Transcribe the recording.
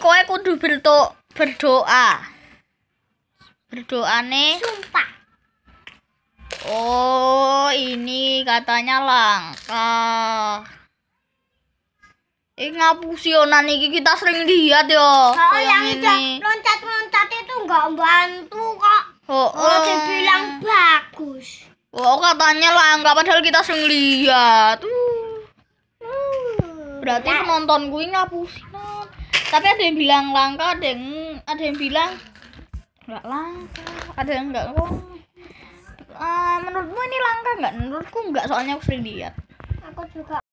kowe kudu bentuk berdoa. berdoa nih. sumpah. Oh, ini katanya langka. Ini ngapusionan ini kita sering lihat yo. Ya, oh, Kalau yang, yang loncat-loncat itu nggak bantu kok. Oh, oh. Kalau dibilang oh. bagus. Oh, katanya langka padahal kita sering lihat. Uh. Berarti nah. penonton gue ngapusin tapi ada yang bilang langka ada yang ada yang bilang nggak langka ada yang nggak oh. uh, menurutmu ini langka nggak menurutku nggak soalnya aku sering lihat aku juga